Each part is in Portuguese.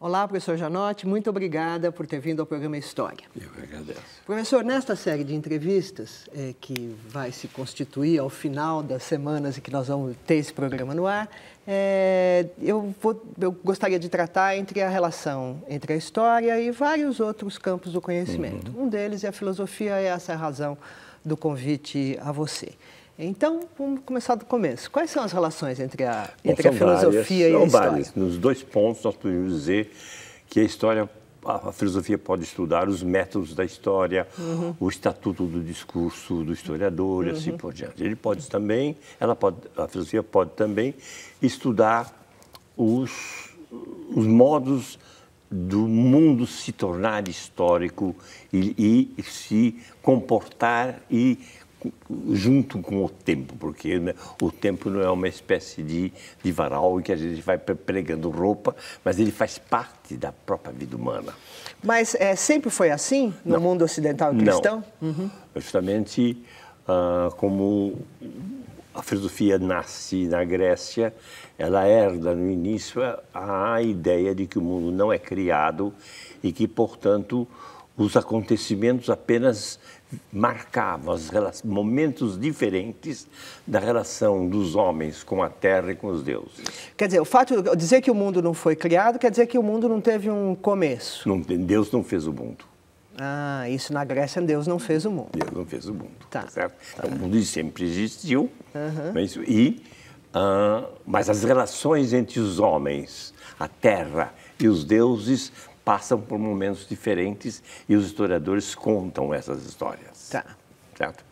Olá, professor Janotti, muito obrigada por ter vindo ao programa História. Eu agradeço. Professor, nesta série de entrevistas, é, que vai se constituir ao final das semanas em que nós vamos ter esse programa no ar, é, eu, vou, eu, gostaria de tratar entre a relação entre a história e vários outros campos do conhecimento. Uhum. Um deles é a filosofia, e é essa é a razão do convite a você. Então, vamos começar do começo. Quais são as relações entre a, entre a filosofia várias, e a história? Várias. Nos dois pontos, nós podemos dizer que a história a, filosofia pode estudar os métodos da história, uhum. o estatuto do discurso do historiador uhum. e assim uhum. por diante. Ele pode também, ela pode, a filosofia pode também estudar os, os modos do mundo se tornar histórico e, e se comportar e junto com o tempo, porque né, o tempo não é uma espécie de, de varal que a gente vai pregando roupa, mas ele faz parte da própria vida humana. Mas é, sempre foi assim no não. mundo ocidental e cristão? Uhum. Justamente uh, como a filosofia nasce na Grécia, ela herda no início a ideia de que o mundo não é criado e que, portanto, os acontecimentos apenas marcava os momentos diferentes da relação dos homens com a terra e com os deuses. Quer dizer, o fato de dizer que o mundo não foi criado quer dizer que o mundo não teve um começo. Não, Deus não fez o mundo. Ah, isso na Grécia Deus não fez o mundo. Deus não fez o mundo, tá, tá certo? Tá. Então, o mundo sempre existiu, uhum. mas, é e, uh, mas as relações entre os homens, a terra e os deuses passam por momentos diferentes e os historiadores contam essas histórias. Tá. Certo?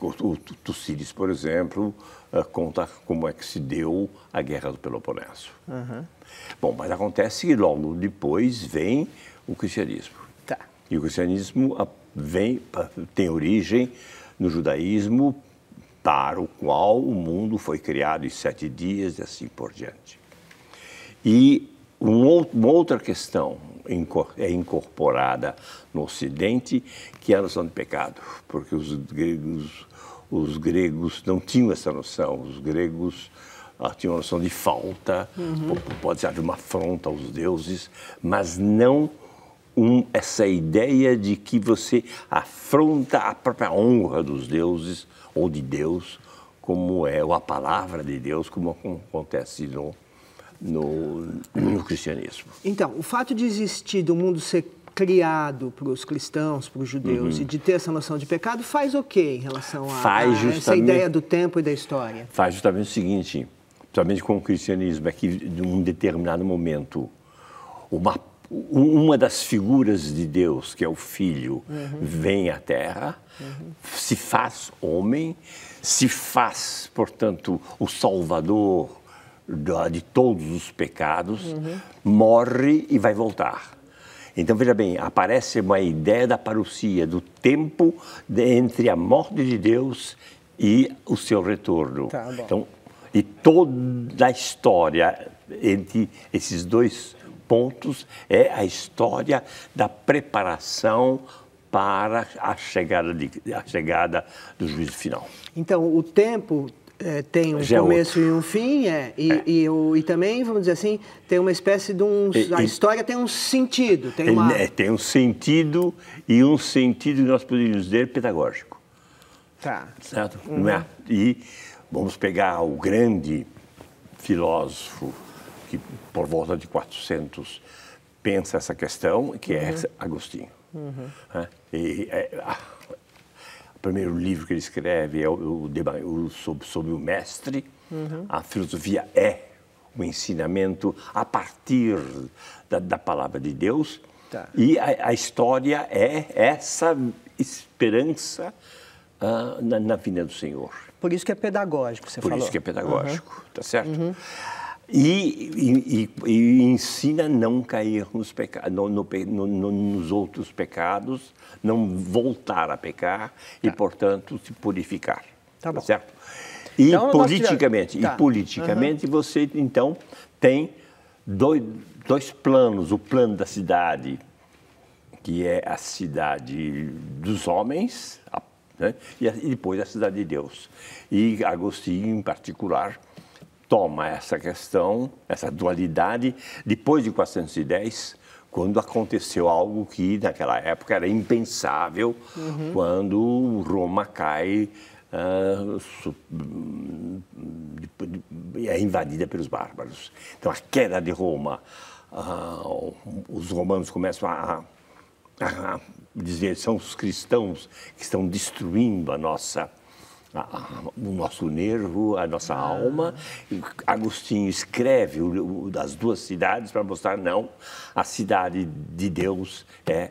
O Tucídides, por exemplo, eh, conta como é que se deu a Guerra do Peloponeso. Uhum. Bom, mas acontece que logo depois vem o cristianismo. Tá. E o cristianismo ah, vem, tem origem no judaísmo, para o qual o mundo foi criado em sete dias e assim por diante. E uma outra questão é incorporada no Ocidente, que a noção de pecado, porque os gregos, os gregos não tinham essa noção, os gregos ah, tinham uma noção de falta, uhum. pode haver uma afronta aos deuses, mas não um, essa ideia de que você afronta a própria honra dos deuses ou de Deus, como é, ou a palavra de Deus, como acontece no no, no cristianismo. Então, o fato de existir do mundo ser criado para os cristãos, para os judeus, uhum. e de ter essa noção de pecado, faz o okay quê em relação a, a essa ideia do tempo e da história? Faz justamente o seguinte, justamente com o cristianismo, é que de um determinado momento, uma, uma das figuras de Deus, que é o Filho, uhum. vem à Terra, uhum. se faz homem, se faz, portanto, o Salvador, de todos os pecados, uhum. morre e vai voltar. Então, veja bem, aparece uma ideia da parousia, do tempo de, entre a morte de Deus e o seu retorno. Tá, então, e toda a história entre esses dois pontos é a história da preparação para a chegada, de, a chegada do juízo final. Então, o tempo é, tem um Já começo outro. e um fim, é, e, é. E, e, e, também, vamos dizer assim, tem uma espécie de um. E, a história tem um sentido. Tem, uma... é, tem um sentido e um sentido que nós poderíamos dizer pedagógico. Tá. Certo? Uhum. É? E vamos pegar o grande filósofo que, por volta de 400, pensa essa questão, que é uhum. Agostinho. Uhum. Né? E, é, ah, primeiro livro que ele escreve é o, o, o sobre, sobre, o mestre. Uhum. A filosofia é o ensinamento a partir da, da palavra de Deus. Tá. E a, a, história é essa esperança uh, na, na vinda do Senhor. Por isso que é pedagógico, você Por falou. Por isso que é pedagógico, uhum. tá certo? Uhum. E, e, e, ensina a não cair nos, no, no, no, nos outros pecados, não voltar a pecar tá. e, portanto, se purificar. Tá, bom. certo? E então, politicamente, tá. e politicamente uhum. você, então, tem dois, dois planos. O plano da cidade, que é a cidade dos homens, né? e, e depois a cidade de Deus. E Agostinho, em particular, toma essa questão, essa dualidade, depois de 410, quando aconteceu algo que naquela época era impensável, uhum. quando Roma cai, ah, é invadida pelos bárbaros. Então, a queda de Roma, ah, os romanos começam a, a dizer são os cristãos que estão destruindo a nossa o nosso nervo, a nossa alma. Agostinho escreve o, o das duas cidades para mostrar não, a cidade de Deus é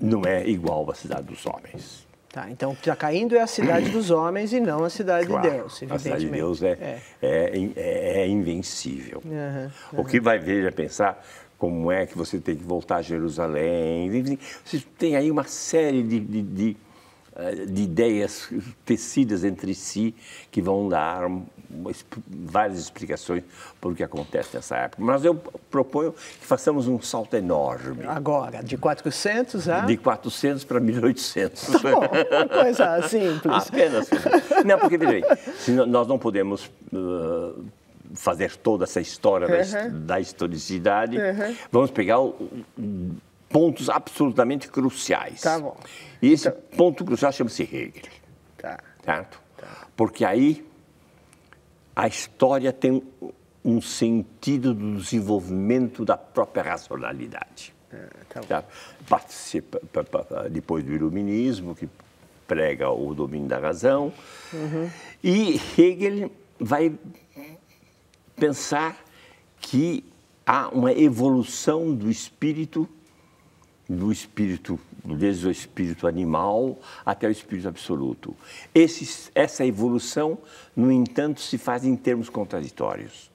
não é igual à cidade dos homens. Tá, então já tá caindo é a cidade dos homens e não a cidade claro, de Deus, A cidade de Deus é, é. é, é, é invencível. Uhum, uhum. O que vai ver é pensar como é que você tem que voltar a Jerusalém. Você tem aí uma série de, de, de eh, de ideias tecidas entre si que vão dar várias explicações para o que acontece nessa época. Mas eu proponho que façamos um salto enorme. Agora, de 400 a... De 400 para 1800. Tá bom, uma coisa simples. Apenas. Não, porque, veja bem, nós não podemos... Eh, fazer toda essa história uhum. da, da, historicidade, uhum. vamos pegar o, pontos absolutamente cruciais. Tá bom. E esse então... ponto crucial chama-se Hegel. Tá. Certo? Tá. Porque aí a história tem um sentido do desenvolvimento da própria racionalidade. Ah, tá Participa depois do iluminismo, que prega o domínio da razão. Uhum. E Hegel vai pensar que há uma evolução do espírito do espírito, desde o espírito animal até o espírito absoluto. Esse, essa evolução, no entanto, se faz em termos contraditórios.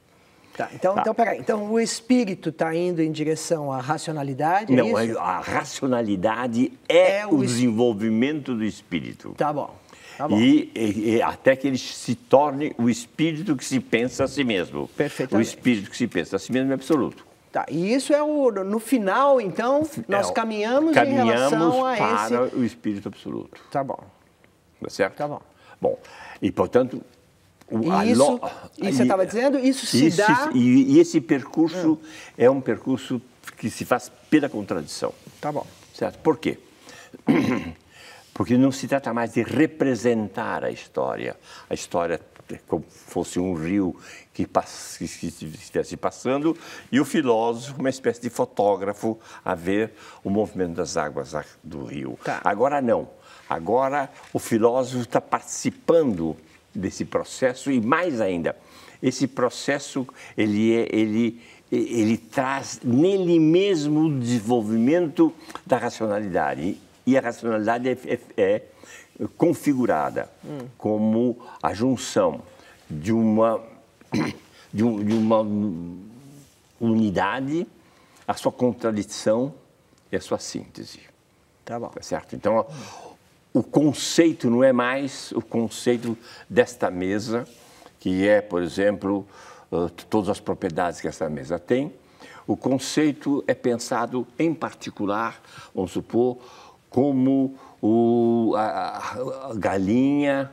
Tá, então, tá. então, peraí. Então, o espírito está indo em direção à racionalidade? É Não, isso? a racionalidade é, é o, o desenvolvimento do espírito. Tá bom. Tá e, e, e, até que ele se torne o espírito que se pensa a si mesmo. Perfeitamente. O espírito que se pensa a si mesmo é absoluto. Tá, e isso é o. No final, então, nós é, caminhamos, caminhamos em relação a esse. Para o espírito absoluto. Tá bom. Tá certo? Tá bom. Bom, e portanto. O, e isso, lo... e você estava dizendo, isso se isso, dá. E, e esse percurso hum. é um percurso que se faz pela contradição. Tá bom. Certo? Por quê? porque não se trata mais de representar a história, a história é como fosse um rio que, pass... que estivesse passando, e o filósofo, uma espécie de fotógrafo, a ver o movimento das águas do rio. Tá. Agora não. Agora o filósofo está participando desse processo e mais ainda, esse processo ele é, ele ele traz nele mesmo o desenvolvimento da racionalidade e a racionalidade é, é, é configurada hum. como a junção de uma, de, um, de uma unidade, a sua contradição e a sua síntese. Tá bom. Tá certo? Então, o conceito não é mais o conceito desta mesa, que é, por exemplo, eh, todas as propriedades que essa mesa tem. O conceito é pensado em particular, vamos supor, como o, a, a galinha,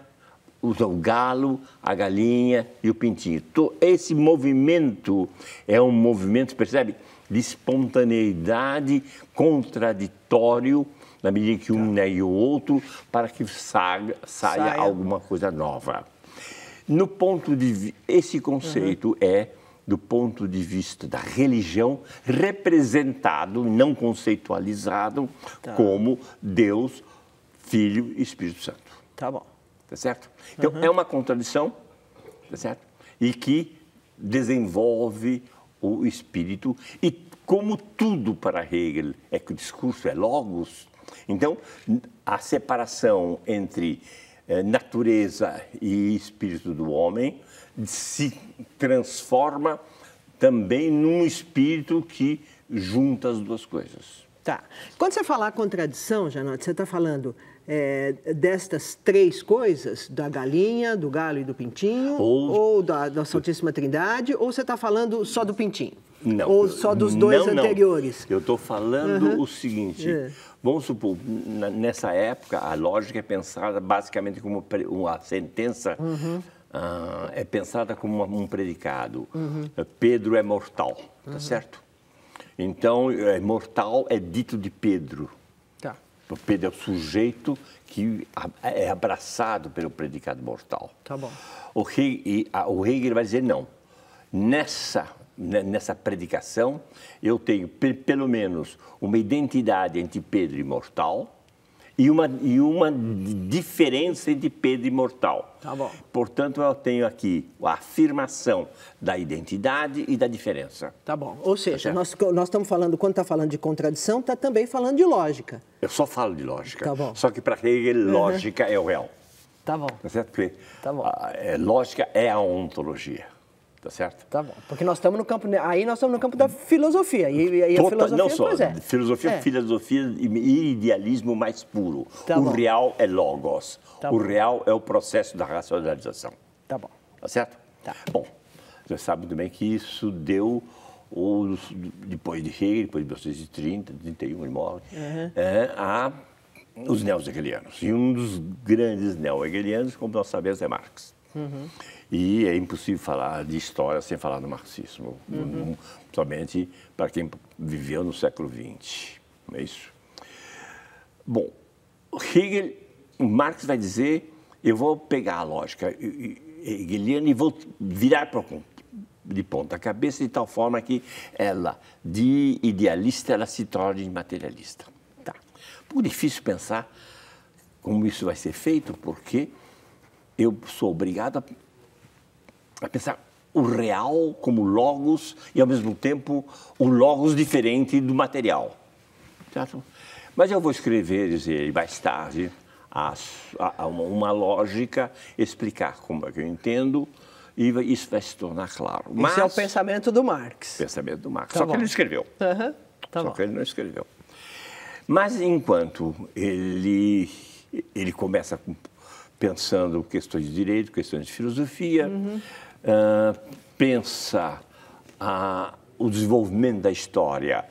o, o galo, a galinha e o pintinho. Esse movimento é um movimento, percebe, de espontaneidade, contraditório, na medida que um tá. Né, o outro, para que saia, saia, saia, alguma coisa nova. No ponto de esse conceito uhum. é do ponto de vista da religião, representado, não conceitualizado, tá. como Deus, Filho e Espírito Santo. Tá bom. Tá certo? Então, uhum. é uma contradição, tá certo? E que desenvolve o espírito e como tudo para Hegel é que o discurso é logos, então a separação entre eh, natureza e espírito do homem se transforma também num espírito que junta as duas coisas. Tá. Quando você falar contradição, Janote, você está falando é, destas três coisas, da galinha, do galo e do pintinho, ou, ou da, da, Santíssima Trindade, ou você está falando só do pintinho? Não. Ou só dos dois não, anteriores? Não. Eu estou falando uhum. o seguinte, é. vamos supor, nessa época a lógica é pensada basicamente como uma sentença... Uhum ah, é pensada como um predicado. Uhum. Ah, Pedro é mortal, tá uhum. certo? Então, é, mortal é dito de Pedro. Tá. O Pedro é o sujeito que é abraçado pelo predicado mortal. Tá bom. O, Hegel, o Hegel vai dizer não. Nessa nessa predicação, eu tenho pelo menos uma identidade entre Pedro e mortal, e uma, e uma diferença de Pedro imortal. Tá bom. Portanto, eu tenho aqui a afirmação da identidade e da diferença. Tá bom. Ou tá seja, tá nós, nós estamos falando, quando está falando de contradição, está também falando de lógica. Eu só falo de lógica. Tá bom. Só que para ele, é lógica uhum. é o real. Tá bom. Tá certo? Porque tá bom. A, ah, é, lógica é a ontologia. Tá certo? Tá bom. Porque nós estamos no campo. Aí nós estamos no campo da filosofia. E, e Total, a filosofia, não só, é. Filosofia, é. filosofia e idealismo mais puro. Tá o bom. real é logos. Tá o bom. real é o processo da racionalização. Tá bom. Tá certo? Tá. Bom, você sabe também que isso deu depois de Hegel, depois de 1930, 31 ele morre, uhum. é, a, os neo-hegelianos. E um dos grandes neo-hegelianos, como nós sabemos, é Marx. Uhum. E é impossível falar de história sem falar do marxismo, uhum. somente para quem viveu no século XX. É isso. Bom, Hegel, Marx vai dizer: eu vou pegar a lógica hegeliana e vou virar para de ponta cabeça de tal forma que ela, de idealista, ela se torne materialista. Tá. Por difícil pensar como isso vai ser feito, porque eu sou obrigado a, a pensar o real como logos e, ao mesmo tempo, o logos diferente do material. Certo? Mas eu vou escrever, dizer, mais tarde, a, a uma, uma, lógica, explicar como é que eu entendo, e isso vai se tornar claro. Mas, Esse é o pensamento do Marx. Pensamento do Marx. Tá Só bom. que ele não escreveu. Uhum. Tá Só bom. que ele não escreveu. Mas enquanto ele, ele começa com pensando questões de direito, questões de filosofia, uhum. uh, pensa a, ah, o desenvolvimento da história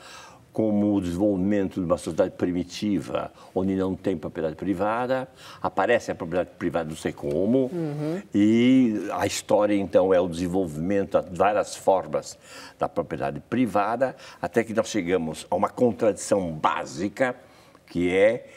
como o desenvolvimento de uma sociedade primitiva, onde não tem propriedade privada, aparece a propriedade privada, não sei como, uhum. e a história, então, é o desenvolvimento de várias formas da propriedade privada, até que nós chegamos a uma contradição básica, que é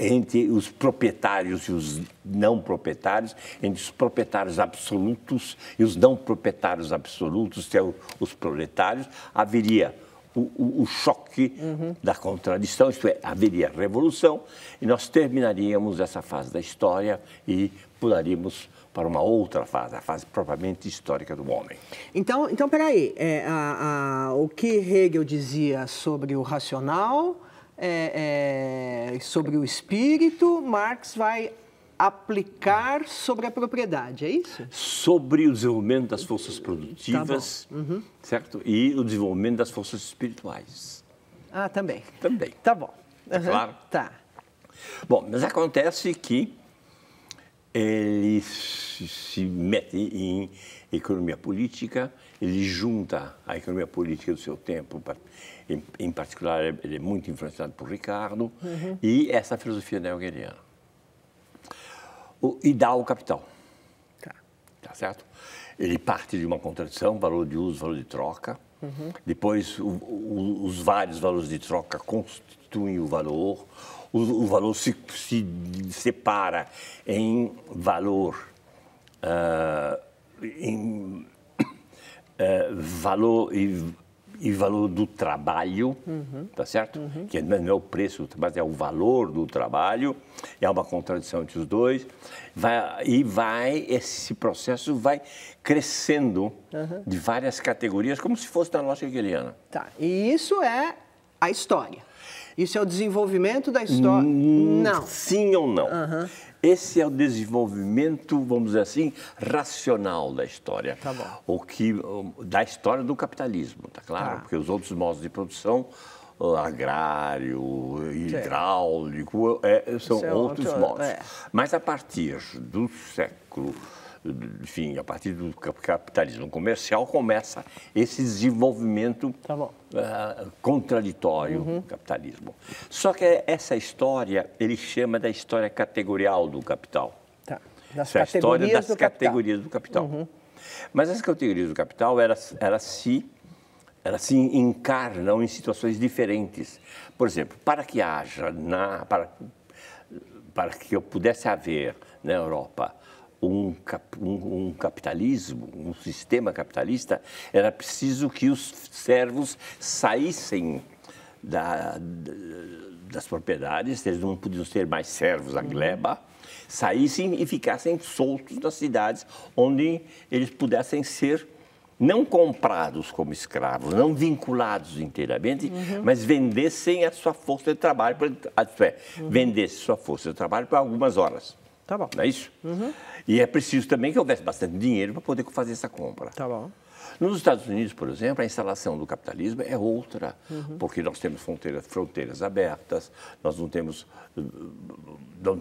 entre os proprietários e os não proprietários, entre os proprietários absolutos e os não proprietários absolutos, que é os proletários, haveria o, o, o choque uhum. da contradição, isto é, haveria revolução e nós terminaríamos essa fase da história e pularíamos para uma outra fase, a fase propriamente histórica do homem. Então, então peraí, é, a, a, o que Hegel dizia sobre o racional é, é, sobre o espírito, Marx vai aplicar sobre a propriedade, é isso? Sobre o desenvolvimento das forças produtivas, tá uhum. certo? E o desenvolvimento das forças espirituais. Ah, também. Também. Tá bom. É uhum. É claro? Tá. Bom, mas acontece que ele se mete em economia política, ele junta a economia política do seu tempo, em, em particular ele é muito influenciado por Ricardo, uhum. e essa filosofia neoguerriana E dá o capital. Tá. tá certo? Ele parte de uma contradição, valor de uso, valor de troca. Uhum. Depois, o, o, os vários valores de troca constituem o valor. O, o valor se, se, separa em valor, uh, em eh, valor e, e, valor do trabalho, uhum. tá certo? Uhum. Que é, não é o preço, mas é o valor do trabalho. É uma contradição entre os dois. Vai, e vai esse processo vai crescendo uhum. de várias categorias, como se fosse da nossa hegeliana. Tá. E isso é a história. Isso é o desenvolvimento da história? Não. Sim ou não? Uhum. Esse é o desenvolvimento, vamos dizer assim, racional da história. Tá bom. O que, da história do capitalismo, tá claro? Tá. Porque os outros modos de produção agrário, hidráulico, é, são é outros outro, modos. É. Mas a partir do século enfim, a partir do capitalismo comercial começa esse desenvolvimento tá uh, contraditório uhum. do capitalismo. Só que essa história ele chama da história categorial do capital. Tá. Das essa é história das do categorias capital. do capital. Uhum. Mas as categorias do capital elas, elas se elas se encarnam em situações diferentes. Por exemplo, para que haja na para para que eu pudesse haver na Europa um, um, um, capitalismo, um sistema capitalista, era preciso que os servos saíssem da, das propriedades, eles não podiam ser mais servos à gleba, saíssem e ficassem soltos nas cidades, onde eles pudessem ser não comprados como escravos, não vinculados inteiramente, uhum. mas vendessem a sua força de trabalho, isso é, uhum. vendessem sua força de trabalho por algumas horas. Tá bom. Não é isso? Uhum. E é preciso também que houvesse bastante dinheiro para poder fazer essa compra. Tá bom. Nos Estados Unidos, por exemplo, a instalação do capitalismo é outra, uhum. porque nós temos fronteiras, fronteiras abertas, nós não temos, não,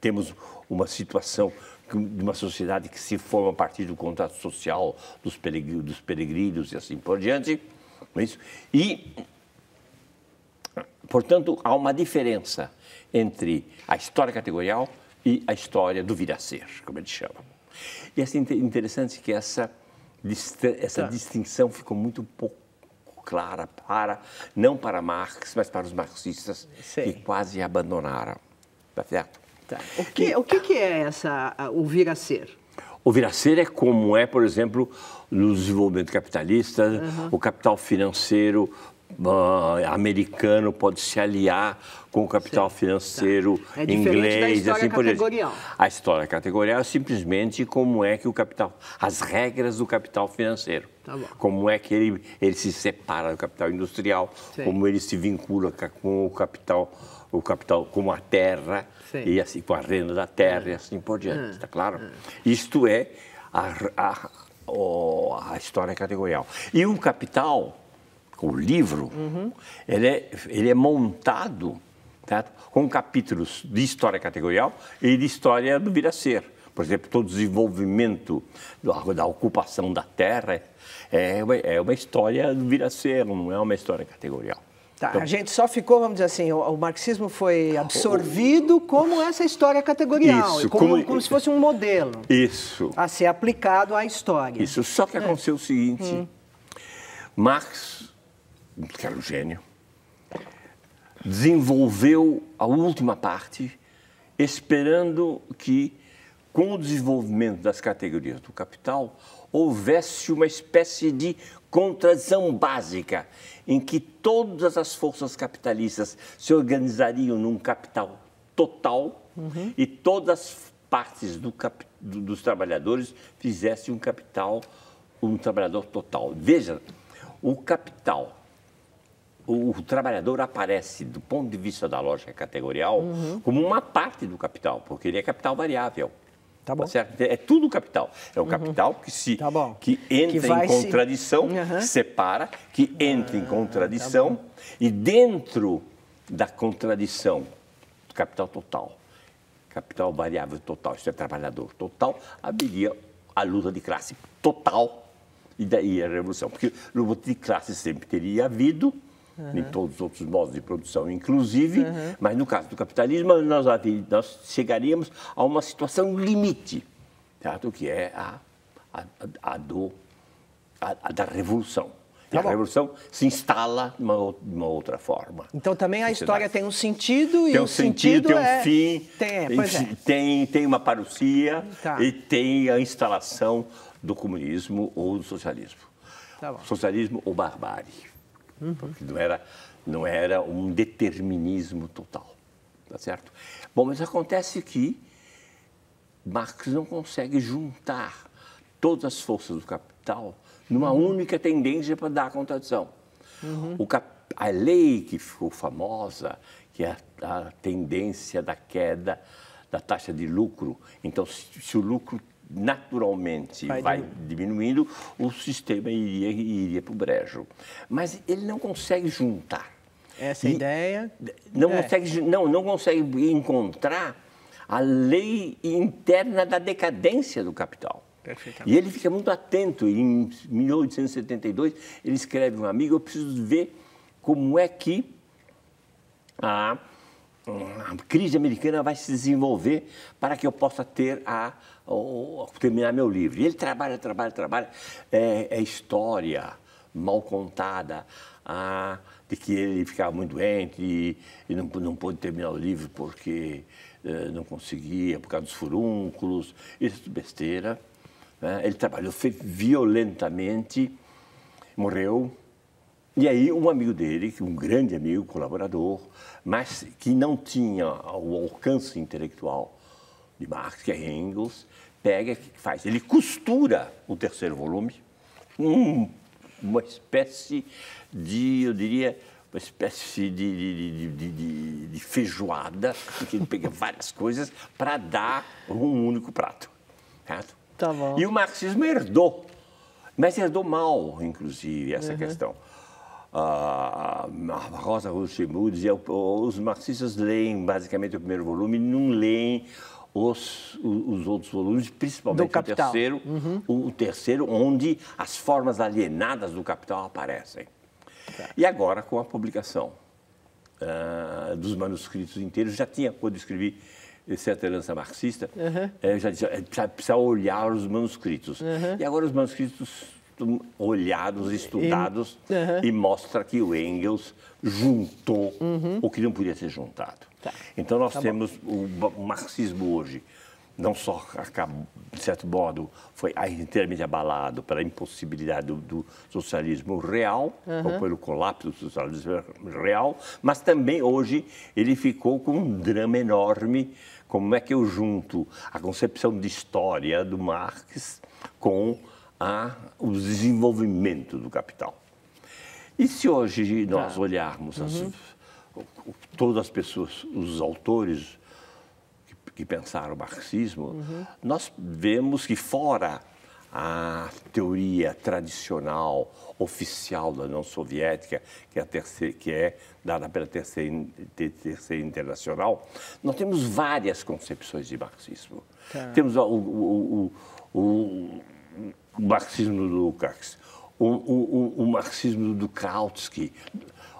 temos uma situação de uma sociedade que se forma a partir do contrato social dos peregrinos, dos peregrinos e assim por diante. É isso. E, portanto, há uma diferença entre a história categorial e a história do vir a ser, como eles chamam. E é interessante que essa, essa tá. distinção ficou muito pouco clara para, não para Marx, mas para os marxistas que quase abandonaram, tá certo? Tá. O, que, e, o que, que é essa, o vir a ser? O vir a ser é como é, por exemplo, no desenvolvimento capitalista, uhum. o capital financeiro americano pode se aliar com o capital Sim, financeiro tá. é inglês e assim por diante. A história categorial é simplesmente como é que o capital, as regras do capital financeiro. Tá como é que ele, ele se separa do capital industrial, Sim. como ele se vincula com o capital, o capital com a terra Sim. e assim com a renda da terra e é. assim por diante, está é. claro? É. Isto é a, a, a, a história categorial. E o capital o livro, uhum. ele, é, ele é montado tá? com capítulos de história categorial e de história do vir a ser. Por exemplo, todo o desenvolvimento da ocupação da terra é, é, é uma história do vir a ser, não é uma história categorial. Tá, então, a gente só ficou, vamos dizer assim, o, o marxismo foi ah, absorvido o, como essa história categorial, isso, como, como, como, se fosse um modelo. Isso. A ser aplicado à história. Isso, só que aconteceu é. o seguinte, hum. Marx que era um gênio, desenvolveu a última parte, esperando que, com o desenvolvimento das categorias do capital, houvesse uma espécie de contradição básica em que todas as forças capitalistas se organizariam num capital total uhum. e todas as partes do cap, do, dos trabalhadores fizessem um capital, um trabalhador total. Veja, o capital o, o, trabalhador aparece, do ponto de vista da lógica categorial, uhum. como uma parte do capital, porque ele é capital variável. Tá bom. Certo? É, é tudo capital. É o uhum. capital que se tá que entra que em contradição, se... uhum. separa, que entra ah, em tá contradição tá e dentro da contradição, capital total, capital variável total, isto é trabalhador total, haveria a luta de classe total e daí a revolução, porque luta de classe sempre teria havido, uhum. em todos os outros modos de produção, inclusive, uhum. mas no caso do capitalismo, nós, nós chegaríamos a uma situação limite, certo? que é a, a, a, do, a, a da revolução. Tá e tá a revolução se instala de uma, de uma outra forma. Então também a história tem um sentido e tem um sentido, sentido tem é... um fim, tem, é. tem, é. tem uma parousia tá. e tem a instalação do comunismo ou do socialismo. Tá socialismo ou barbárie porque não era, não era um determinismo total, tá certo? Bom, mas acontece que Marx não consegue juntar todas as forças do capital numa uhum. única tendência para dar a contradição. Uhum. O cap... A lei que ficou famosa, que é a, a tendência da queda da taxa de lucro. Então, se, se o lucro naturalmente vai, vai diminuindo, o sistema iria, iria para o brejo. Mas ele não consegue juntar. Essa é e ideia. Não, é. consegue, não, não consegue encontrar a lei interna da decadência do capital. E ele fica muito atento. Em 1872, ele escreve um amigo: eu preciso ver como é que a é, a crise americana vai se desenvolver para que eu possa ter a, a terminar meu livro. E ele trabalha, trabalha, trabalha. É, é história mal contada, a, de que ele ficava muito doente e, e não, não pôde terminar o livro porque é, não conseguia, por causa dos furúnculos, isso tipo besteira. Né? Ele trabalhou violentamente, morreu e aí um amigo dele, um grande amigo, colaborador, mas que não tinha o alcance intelectual de Marx, que é Engels, pega que faz. Ele costura o terceiro volume, um, uma espécie de, eu diria, uma espécie de, de, de, de feijoada, em que ele pega várias coisas para dar um único prato. Certo? Tá bom. E o marxismo herdou, mas herdou mal, inclusive, essa uhum. questão a Rosa Luxemburgo é dizia os marxistas leem basicamente o primeiro volume, não leem os, os outros volumes, principalmente o terceiro, uhum. o terceiro, onde as formas alienadas do capital aparecem. Tá. E agora com a publicação uh, dos manuscritos inteiros, já tinha quando escrevi certa herança marxista, uhum. Eh, já dizia, eh, precisava olhar os manuscritos. Uhum. E agora os manuscritos olhados, estudados, e, uhum. e mostra que o Engels juntou uhum. o que não podia ser juntado. Tá. Então nós tá temos o, o, marxismo hoje não só acabou, de certo modo foi inteiramente abalado pela impossibilidade do, do socialismo real, uhum. ou pelo colapso do socialismo real, mas também hoje ele ficou com um drama enorme como é que eu junto a concepção de história do Marx com a o desenvolvimento do capital. E se hoje nós tá. olharmos as, uhum. todas as pessoas, os autores que, que pensaram o marxismo, uhum. nós vemos que fora a teoria tradicional oficial da União Soviética, que é, terceira, que é dada pela terceira, terceira, Internacional, nós temos várias concepções de marxismo. Tá. Temos o, o, o, o o marxismo do Lukács, o, o, o, o marxismo do Kautsky,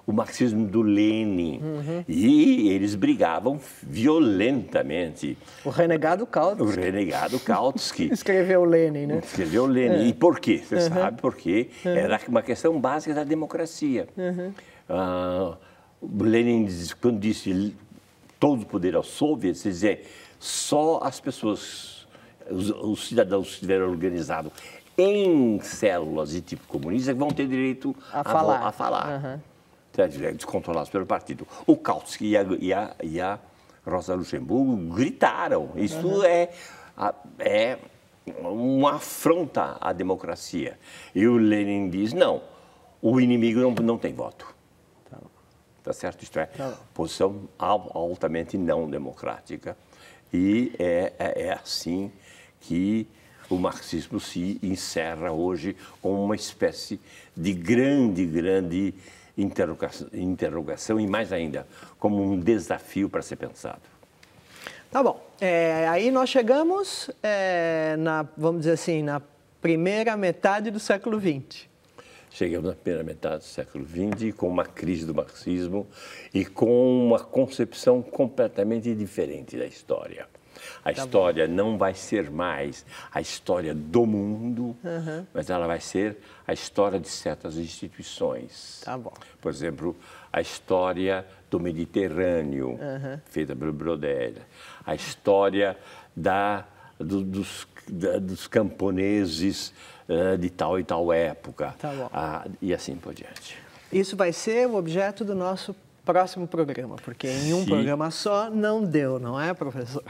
o marxismo do Lenin. Uhum. E eles brigavam violentamente. O renegado Kautsky. O renegado Kautsky. Escreveu Lenin, né? Escreveu Lenin. É. E por quê? Você uhum. sabe por quê? Uhum. Era uma questão básica da democracia. Uh, Lenin, quando disse todo o poder aos soviets, ele dizia só as pessoas, os, os cidadãos estiveram organizados em células de tipo comunista que vão ter direito a, a falar. A falar. Uhum. Descontrolados pelo partido. O Kautsky e a, e a, e a Rosa Luxemburgo gritaram. Isso uhum. é, é uma afronta à democracia. E o Lenin diz: não, o inimigo não, não tem voto. Tá, tá certo? Isto é, tá. posição altamente não democrática. E é, é, é assim que o marxismo se encerra hoje com uma espécie de grande, grande interrogação, interrogação e mais ainda, como um desafio para ser pensado. Tá bom. É, aí nós chegamos, é, na, vamos dizer assim, na primeira metade do século XX. Chegamos na primeira metade do século XX com uma crise do marxismo e com uma concepção completamente diferente da história. A tá história bom. não vai ser mais a história do mundo, uhum. mas ela vai ser a história de certas instituições. Tá bom. Por exemplo, a história do Mediterrâneo, uhum. feita pelo Brodel, a história da, do, dos, da, dos camponeses uh, de tal e tal época, tá bom. Uh, e assim por diante. Isso vai ser o objeto do nosso próximo programa, porque em um Sim. programa só não deu, não é, professor?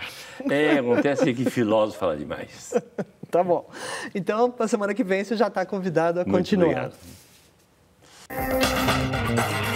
É, acontece que filósofo fala demais. tá bom. Então, para semana que vem, você já está convidado a Muito continuar. Obrigado.